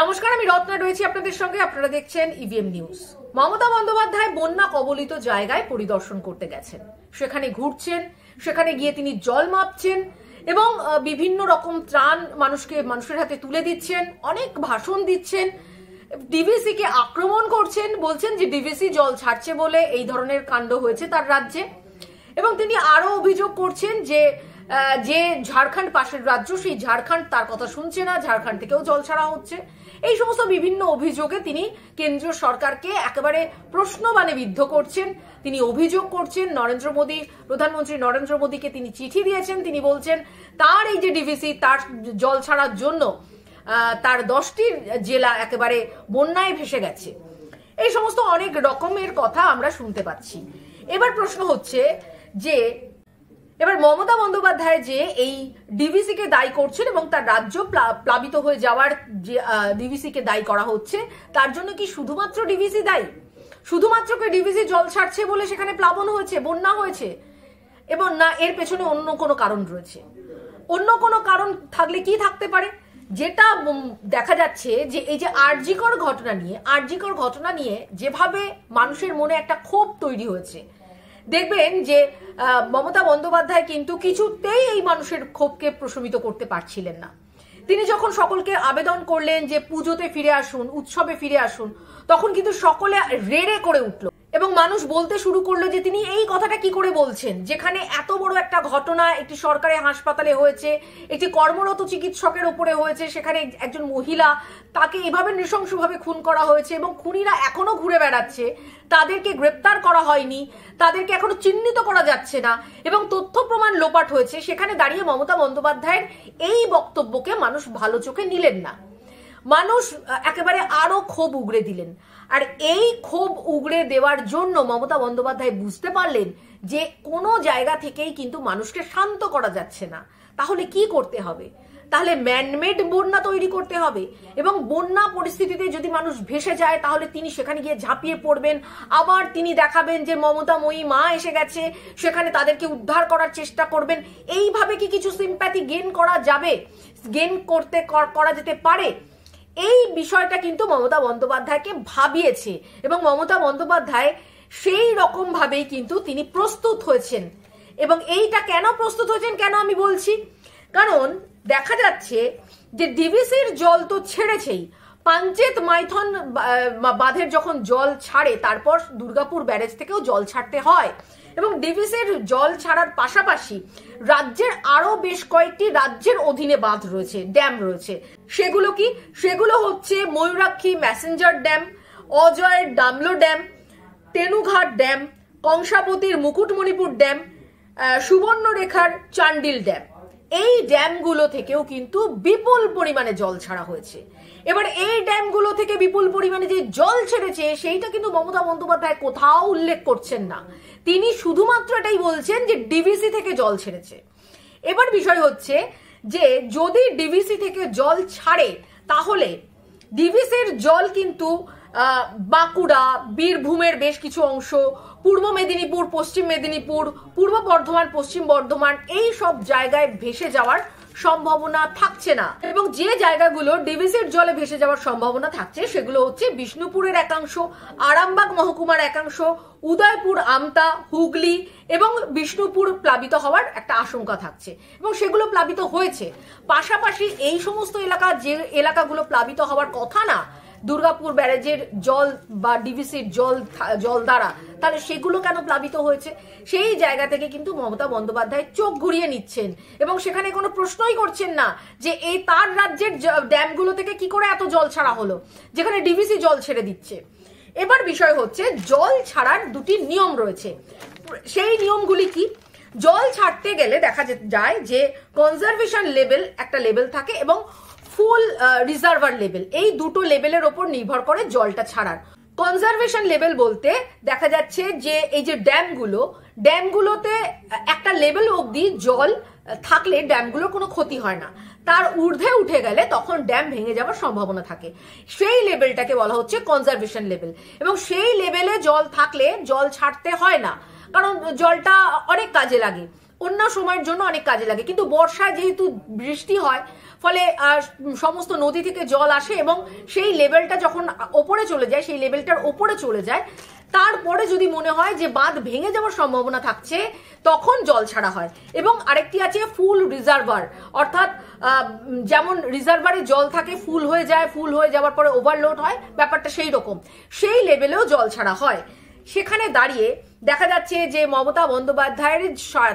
নমস্কার আমি রত্না রয়েছি আপনাদের সঙ্গে আপনারা দেখছেন EVM e news Mamata Bandyopadhyay বন্যা কবলিত জায়গায় পরিদর্শন করতে গেছেন সেখানে ঘুরছেন সেখানে গিয়ে তিনি জল মাপছেন এবং বিভিন্ন রকম ত্রাণ মানুষকে মানুষের হাতে তুলে দিচ্ছেন অনেক ভাষণ দিচ্ছেন ডিভিসি কে আক্রমণ করছেন বলছেন যে ডিভিসি জল ছাড়ছে বলে এই ধরনের কাণ্ড হয়েছে তার রাজ্যে এবং তিনি আরও অভিযোগ করছেন যে যে ঝাড়খণ্ড পাশের রাজ্য সেই ঝাড়খণ্ড তার কথা শুনছে না ঝাড়খণ্ড থেকেও জল ছাড়া হচ্ছে এই সমস্ত বিভিন্ন অভিযোগে তিনি কেন্দ্রীয় সরকারকে একেবারে প্রশ্নবানে বিদ্ধ করছেন তিনি অভিযোগ করছেন নরেন্দ্র মোদী প্রধানমন্ত্রী নরেন্দ্র মোদীকে তিনি চিঠি দিয়েছেন তিনি বলছেন তার এই যে ডিভিসি তার জল ছাড়ার জন্য তার দশটি জেলা একেবারে বন্যায় ভেসে গেছে এই সমস্ত অনেক রকমের কথা আমরা শুনতে পাচ্ছি এবার প্রশ্ন হচ্ছে যে এবার মমতা বন্দ্যোপাধ্যায় যে এই ডিভিসি কে দায়ী করছেন এবং তার রাজ্য প্লাবিত হয়ে যাওয়ার যে ডিভিসি কে দায়ী করা হচ্ছে তার জন্য কি শুধুমাত্র ডিভিসি দায়ী শুধুমাত্র কি ডিভিসি জল ছাড়ছে বলে সেখানে প্লাবন হয়েছে বন্যা হয়েছে এবং না এর পেছনে অন্য কোনো কারণ রয়েছে অন্য কোনো কারণ থাকলে কি থাকতে পারে যেটা দেখা যাচ্ছে যে এই যে আরজিকর ঘটনা নিয়ে আরজিকর ঘটনা নিয়ে যেভাবে মানুষের মনে একটা ক্ষোভ তৈরি হয়েছে দেখবেন যে মমতা বন্দ্যোপাধ্যায় কিন্তু কিছুতেই এই মানুষের ক্ষোভকে প্রশমিত করতে পারছিলেন না তিনি যখন সকলকে আবেদন করলেন যে পুজোতে ফিরে আসুন উৎসবে ফিরে আসুন তখন কিন্তু সকলে রেড়ে করে উঠল এবং মানুষ বলতে শুরু করলো যে তিনি এই কথাটা কি করে বলছেন যেখানে এত বড় একটা ঘটনা একটি সরকারি হাসপাতালে হয়েছে একটি কর্মরত চিকিৎসকের উপরে হয়েছে সেখানে একজন মহিলা তাকে এভাবে নৃশংসভাবে খুন করা হয়েছে এবং খুনিরা এখনো ঘুরে বেড়াচ্ছে তাদেরকে গ্রেপ্তার করা হয়নি তাদেরকে এখনো চিহ্নিত করা যাচ্ছে না এবং তথ্য প্রমাণ লোপাট হয়েছে সেখানে দাঁড়িয়ে মমতা বন্দ্যোপাধ্যায়ের এই বক্তব্যকে মানুষ ভালো চোখে নিলেন না মানুষ একেবারে আরো ক্ষোভ উগড়ে দিলেন আর এই ক্ষোভ উগড়ে দেওয়ার জন্য মমতা বন্দ্যোপাধ্যায় বুঝতে পারলেন যে কোনো জায়গা থেকেই কিন্তু মানুষকে শান্ত করা যাচ্ছে না তাহলে কি করতে হবে তাহলে ম্যানমেড বন্যা তৈরি করতে হবে এবং বন্যা পরিস্থিতিতে যদি মানুষ ভেসে যায় তাহলে তিনি সেখানে গিয়ে ঝাঁপিয়ে পড়বেন আবার তিনি দেখাবেন যে মমতা মই মা এসে গেছে সেখানে তাদেরকে উদ্ধার করার চেষ্টা করবেন এইভাবে কি কিছু সিম্প্যাথি গেন করা যাবে গেন করতে করা যেতে পারে এই বিষয়টা কিন্তু মমতা বন্দ্যোপাধ্যায়কে ভাবিয়েছে এবং মমতা বন্দ্যোপাধ্যায় সেই রকমভাবেই কিন্তু তিনি প্রস্তুত হয়েছেন এবং এইটা কেন প্রস্তুত হয়েছেন কেন আমি বলছি কারণ দেখা যাচ্ছে যে ডিভিসির জল তো ছেড়েছেই পাঞ্চেত মাইথন বাঁধের যখন জল ছাড়ে তারপর দুর্গাপুর ব্যারেজ থেকেও জল ছাড়তে হয় এবং ডিভিসের জল ছাড়ার পাশাপাশি রাজ্যের আরও বেশ কয়েকটি রাজ্যের অধীনে বাঁধ রয়েছে ড্যাম রয়েছে সেগুলো কি সেগুলো হচ্ছে ময়ূরাক্ষী ম্যাসেঞ্জার ড্যাম অজয়ের ডামলো ড্যাম তেনুঘাট ড্যাম কংসাবতীর মুকুটমণিপুর ড্যাম সুবর্ণরেখার চান্ডিল ড্যাম এই ড্যামগুলো থেকেও কিন্তু বিপুল পরিমাণে জল ছাড়া হয়েছে এবার এই ড্যামগুলো থেকে বিপুল পরিমাণে যে জল ছেড়েছে সেইটা কিন্তু মমতা বন্দ্যোপাধ্যায় কোথাও উল্লেখ করছেন না তিনি শুধুমাত্র এটাই বলছেন যে ডিভিসি থেকে জল ছেড়েছে এবার বিষয় হচ্ছে যে যদি ডিভিসি থেকে জল ছাড়ে তাহলে ডিভিসির জল কিন্তু বাঁকুড়া বীরভূমের বেশ কিছু অংশ পূর্ব মেদিনীপুর পশ্চিম মেদিনীপুর পূর্ব বর্ধমান পশ্চিম বর্ধমান এই সব জায়গায় ভেসে যাওয়ার সম্ভাবনা থাকছে না এবং যে জায়গাগুলো ডিভিসির জলে ভেসে যাওয়ার সম্ভাবনা থাকছে সেগুলো হচ্ছে বিষ্ণুপুরের একাংশ আরামবাগ মহকুমার একাংশ উদয়পুর আমতা হুগলি এবং বিষ্ণুপুর প্লাবিত হওয়ার একটা আশঙ্কা থাকছে এবং সেগুলো প্লাবিত হয়েছে পাশাপাশি এই সমস্ত এলাকা যে এলাকাগুলো প্লাবিত হওয়ার কথা না দুর্গাপুর ব্যারেজের জল বা ডিভিসির জল জল দ্বারা তাহলে সেগুলো কেন প্লাবিত হয়েছে সেই জায়গা থেকে কিন্তু মমতা বন্দ্যোপাধ্যায় চোখ ঘুরিয়ে নিচ্ছেন এবং সেখানে কোনো প্রশ্নই করছেন না যে এই তার রাজ্যের ড্যামগুলো থেকে কি করে এত জল ছাড়া হলো যেখানে ডিভিসি জল ছেড়ে দিচ্ছে এবার বিষয় হচ্ছে জল ছাড়ার দুটি নিয়ম রয়েছে সেই নিয়মগুলি কি জল ছাড়তে গেলে দেখা যায় যে কনজারভেশন লেভেল একটা লেভেল থাকে এবং ফুল রিজার্ভার লেভেল এই দুটো লেভেলের ওপর নির্ভর করে জলটা ছাড়ার কনজারভেশন লেভেল বলতে দেখা যাচ্ছে যে এই যে ড্যামগুলো ড্যামগুলোতে একটা লেভেল অবধি জল থাকলে ড্যামগুলোর কোনো ক্ষতি হয় না তার ঊর্ধ্বে উঠে গেলে তখন ড্যাম ভেঙে যাওয়ার সম্ভাবনা থাকে সেই লেভেলটাকে বলা হচ্ছে কনজারভেশন লেভেল এবং সেই লেভেলে জল থাকলে জল ছাড়তে হয় না কারণ জলটা অনেক কাজে লাগে অন্য সময়ের জন্য অনেক কাজে লাগে কিন্তু বর্ষায় যেহেতু বৃষ্টি হয় ফলে সমস্ত নদী থেকে জল আসে এবং সেই লেভেলটা যখন ওপরে চলে যায় সেই লেভেলটার ওপরে চলে যায় তারপরে যদি মনে হয় যে বাঁধ ভেঙে যাওয়ার সম্ভাবনা থাকছে তখন জল ছাড়া হয় এবং আরেকটি আছে ফুল রিজার্ভার অর্থাৎ যেমন রিজার্ভারে জল থাকে ফুল হয়ে যায় ফুল হয়ে যাওয়ার পরে ওভারলোড হয় ব্যাপারটা সেই রকম সেই লেভেলেও জল ছাড়া হয় সেখানে দাঁড়িয়ে দেখা যাচ্ছে যে মমতা বন্দ্যোপাধ্যায়ের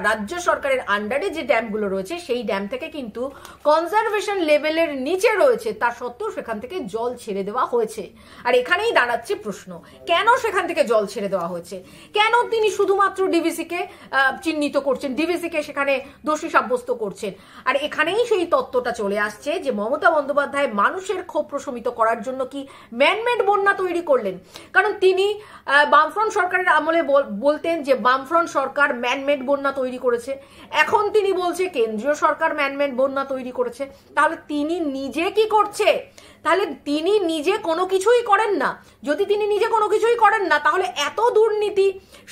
রাজ্য সরকারের আন্ডারে যে ড্যামগুলো রয়েছে সেই ড্যাম থেকে কিন্তু কনজারভেশন লেভেলের নিচে রয়েছে তা সত্ত্বেও সেখান থেকে জল ছেড়ে দেওয়া হয়েছে আর এখানেই দাঁড়াচ্ছে প্রশ্ন কেন সেখান থেকে জল ছেড়ে দেওয়া হয়েছে কেন তিনি শুধুমাত্র ডিভিসিকে চিহ্নিত করছেন ডিভিসিকে সেখানে দোষী সাব্যস্ত করছেন আর এখানেই সেই তত্ত্বটা চলে আসছে যে মমতা বন্দ্যোপাধ্যায় মানুষের ক্ষোভ প্রশমিত করার জন্য কি ম্যানমেড বন্যা তৈরি করলেন কারণ তিনি বামফ্রন্ট সরকারের আমলে বলতেন যে বামফ্রন্ট সরকার ম্যানমেড বন্যা তৈরি করেছে এখন তিনি বলছে কেন্দ্রীয় সরকার ম্যানমেড বন্যা তৈরি করেছে তাহলে তিনি নিজে কি করছে তাহলে তিনি নিজে কোনো কিছুই করেন না যদি তিনি নিজে কোনো কিছুই করেন না তাহলে এত দুর্নীতি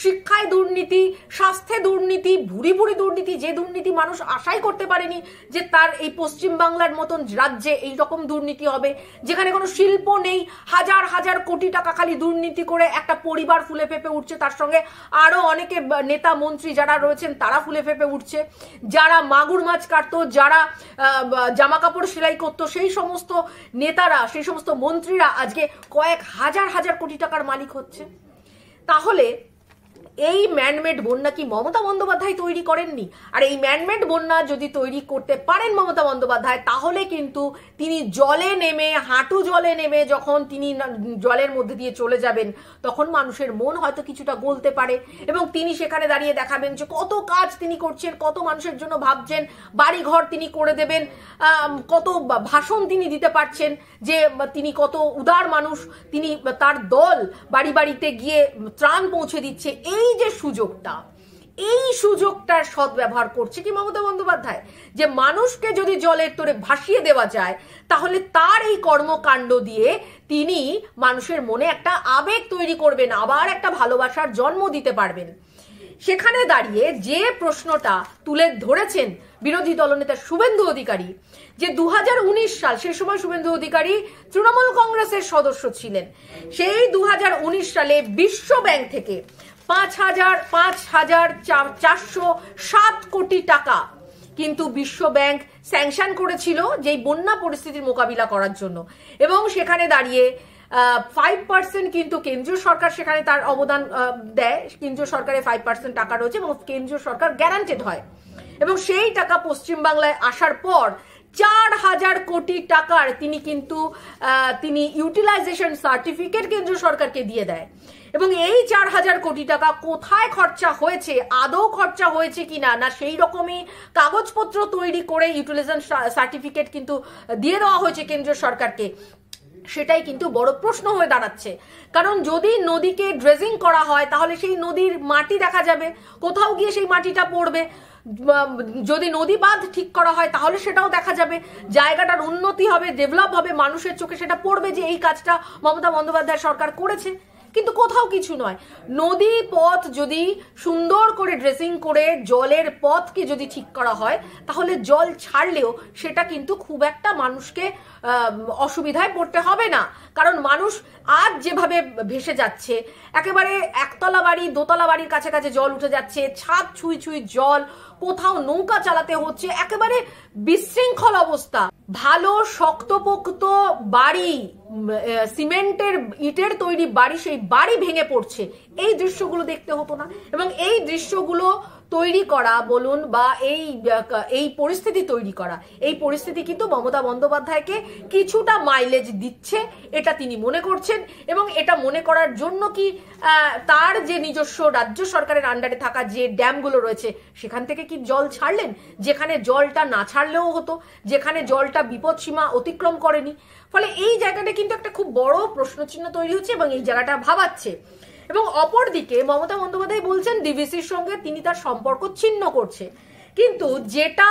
শিক্ষায় দুর্নীতি স্বাস্থ্যে দুর্নীতি ভুরি ভুরি দুর্নীতি যে দুর্নীতি মানুষ আশাই করতে পারেনি যে তার এই পশ্চিমবাংলার মতন রাজ্যে এই রকম দুর্নীতি হবে যেখানে কোনো শিল্প নেই হাজার হাজার কোটি টাকা খালি দুর্নীতি করে একটা পরিবার ফুলে ফেপে উঠছে তার সঙ্গে আরও অনেকে নেতা মন্ত্রী যারা রয়েছেন তারা ফুলে ফেপে উঠছে যারা মাগুর মাছ কাটতো যারা জামা কাপড় সেলাই করতো সেই সমস্ত নেতারা সেই সমস্ত মন্ত্রীরা আজকে কয়েক হাজার হাজার কোটি টাকার মালিক হচ্ছে তাহলে এই ম্যানমেড বন্যা কি মমতা বন্দ্যোপাধ্যায় তৈরি করেননি আর এই ম্যানমেড বন্যা যদি তৈরি করতে পারেন মমতা বন্দ্যোপাধ্যায় তাহলে কিন্তু তিনি জলে নেমে হাঁটু জলে নেমে যখন তিনি জলের মধ্যে দিয়ে চলে যাবেন তখন মানুষের মন হয়তো কিছুটা গলতে পারে এবং তিনি সেখানে দাঁড়িয়ে দেখাবেন যে কত কাজ তিনি করছেন কত মানুষের জন্য ভাবছেন বাড়ি ঘর তিনি করে দেবেন কত ভাষণ তিনি দিতে পারছেন যে তিনি কত উদার মানুষ তিনি তার দল বাড়ি বাড়িতে গিয়ে ত্রাণ পৌঁছে দিচ্ছে এই এই যে সুযোগটা এই সুযোগটার সদ্ব্যবহার করছে কি মমতা বন্দ্যোপাধ্যায় যে মানুষকে যদি জলের তোরে ভাসিয়ে দেওয়া যায় তাহলে তার এই কর্মকাণ্ড দিয়ে তিনি মানুষের মনে একটা আবেগ তৈরি করবেন আবার একটা ভালোবাসার জন্ম দিতে পারবেন সেখানে দাঁড়িয়ে যে প্রশ্নটা তুলে ধরেছেন বিরোধী দলনেতা শুভেন্দু অধিকারী যে দু সাল সে সময় শুভেন্দু অধিকারী তৃণমূল কংগ্রেসের সদস্য ছিলেন সেই দু সালে বিশ্ব ব্যাংক থেকে পাঁচ হাজার পাঁচ হাজার চারশো সাত কোটি টাকা কিন্তু বিশ্ব ব্যাংক স্যাংশন করেছিল যেই বন্যা পরিস্থিতির মোকাবিলা করার জন্য এবং সেখানে দাঁড়িয়ে ফাইভ পার্সেন্ট কিন্তু কেন্দ্রীয় সরকার সেখানে তার অবদান দেয় কেন্দ্রীয় সরকারের ফাইভ পার্সেন্ট টাকা রয়েছে এবং কেন্দ্রীয় সরকার গ্যারান্টেড হয় এবং সেই টাকা পশ্চিমবাংলায় আসার পর চার হাজার কোটি টাকার তিনি কিন্তু তিনি ইউটিলাইজেশন সার্টিফিকেট কেন্দ্র সরকারকে দিয়ে দেয় এবং এই চার হাজার কোটি টাকা কোথায় খরচা হয়েছে আদৌ খরচা হয়েছে কি না না সেই রকমই কাগজপত্র তৈরি করে ইউটিলাইজেশন সার্টিফিকেট কিন্তু দিয়ে দেওয়া হয়েছে কেন্দ্র সরকারকে সেটাই কিন্তু বড় প্রশ্ন হয়ে দাঁড়াচ্ছে কারণ যদি নদীকে ড্রেজিং করা হয় তাহলে সেই নদীর মাটি দেখা যাবে কোথাও গিয়ে সেই মাটিটা পড়বে যদি নদী বাঁধ ঠিক করা হয় তাহলে সেটাও দেখা যাবে জায়গাটার উন্নতি হবে ডেভেলপ হবে মানুষের চোখে সেটা পড়বে যে এই কাজটা মমতা বন্দ্যোপাধ্যায় সরকার করেছে কিন্তু কোথাও কিছু নয় নদী পথ যদি সুন্দর করে ড্রেসিং করে জলের পথকে যদি ঠিক করা হয় তাহলে জল ছাড়লেও সেটা কিন্তু খুব একটা মানুষকে অসুবিধায় পড়তে হবে না কারণ মানুষ আজ যেভাবে ভেসে যাচ্ছে একেবারে একতলা বাড়ি দোতলা বাড়ির কাছে কাছে জল উঠে যাচ্ছে ছাদ ছুঁই ছুঁই জল কোথাও নৌকা চালাতে হচ্ছে একেবারে বিশৃঙ্খল অবস্থা ভালো শক্তপোক্ত বাড়ি সিমেন্টের ইটের তৈরি বাড়ি সেই বাড়ি ভেঙে পড়ছে এই দৃশ্যগুলো দেখতে হতো না এবং এই দৃশ্যগুলো তৈরি করা বলুন বা এই এই পরিস্থিতি তৈরি করা এই পরিস্থিতি কিন্তু মমতা বন্দ্যোপাধ্যায়কে কিছুটা মাইলেজ দিচ্ছে এটা তিনি মনে করছেন এবং এটা মনে করার জন্য কি তার যে নিজস্ব রাজ্য সরকারের আন্ডারে থাকা যে ড্যামগুলো রয়েছে সেখান থেকে কি জল ছাড়লেন যেখানে জলটা না ছাড়লেও হতো যেখানে জলটা বিপদসীমা অতিক্রম করেনি ফলে এই জায়গাটা কিন্তু একটা খুব বড় প্রশ্নচিহ্ন তৈরি হচ্ছে এবং এই জায়গাটা ভাবাচ্ছে এবং অপরদিকে মমতা বন্দ্যোপাধ্যায় বলছেন ডিভিসির সঙ্গে তিনি তার সম্পর্ক ছিন্ন করছে কিন্তু যেটা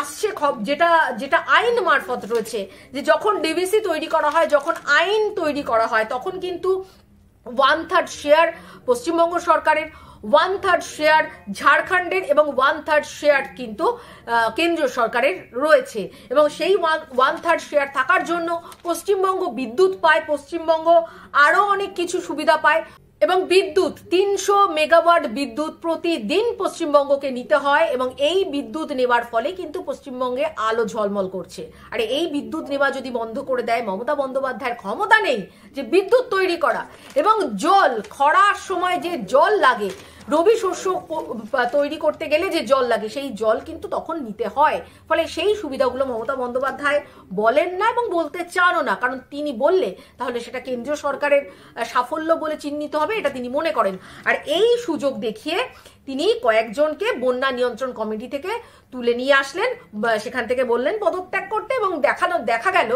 আসছে যেটা যেটা আইন মারফত রয়েছে যে যখন ডিভিসি তৈরি করা হয় যখন আইন তৈরি করা হয় তখন কিন্তু ওয়ান থার্ড শেয়ার পশ্চিমবঙ্গ সরকারের ওয়ান থার্ড শেয়ার ঝাড়খণ্ডের এবং ওয়ান থার্ড শেয়ার কিন্তু কেন্দ্রীয় সরকারের রয়েছে এবং সেই ওয়ান ওয়ান থার্ড শেয়ার থাকার জন্য পশ্চিমবঙ্গ বিদ্যুৎ পায় পশ্চিমবঙ্গ আরও অনেক কিছু সুবিধা পায় এবং বিদ্যুৎ তিনশো মেগাওয়াট বিদ্যুৎ প্রতিদিন পশ্চিমবঙ্গকে নিতে হয় এবং এই বিদ্যুৎ নেওয়ার ফলে কিন্তু পশ্চিমবঙ্গে আলো ঝলমল করছে আর এই বিদ্যুৎ নেওয়া যদি বন্ধ করে দেয় মমতা বন্দ্যোপাধ্যায়ের ক্ষমতা নেই যে বিদ্যুৎ তৈরি করা এবং জল খরার সময় যে জল লাগে রবি শস্য তৈরি করতে গেলে যে জল লাগে সেই জল কিন্তু তখন নিতে হয় ফলে সেই সুবিধাগুলো মমতা বন্দ্যোপাধ্যায় বলেন না এবং বলতে চানও না কারণ তিনি বললে তাহলে সেটা কেন্দ্রীয় সরকারের সাফল্য বলে চিহ্নিত হবে এটা তিনি মনে করেন আর এই সুযোগ দেখিয়ে তিনি কয়েকজনকে বন্যা নিয়ন্ত্রণ কমিটি থেকে তুলে নিয়ে আসলেন সেখান থেকে বললেন পদত্যাগ করতে এবং দেখানো দেখা গেল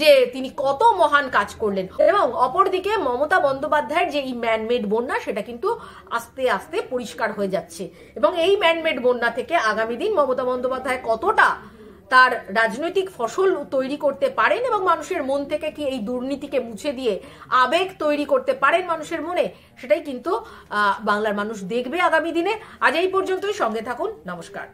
যে তিনি কত মহান কাজ করলেন এবং অপরদিকে মমতা বন্দ্যোপাধ্যায়ের যে এই ম্যানমেড বন্যা সেটা কিন্তু আস্তে আস্তে থেকে পরিষ্কার হয়ে যাচ্ছে এবং এই ম্যানমেড বন্যা থেকে আগামী দিন মমতা বন্দ্যোপাধ্যায় কতটা তার রাজনৈতিক ফসল তৈরি করতে পারেন এবং মানুষের মন থেকে কি এই দুর্নীতিকে মুছে দিয়ে আবেগ তৈরি করতে পারেন মানুষের মনে সেটাই কিন্তু বাংলার মানুষ দেখবে আগামী দিনে আজ এই পর্যন্তই সঙ্গে থাকুন নমস্কার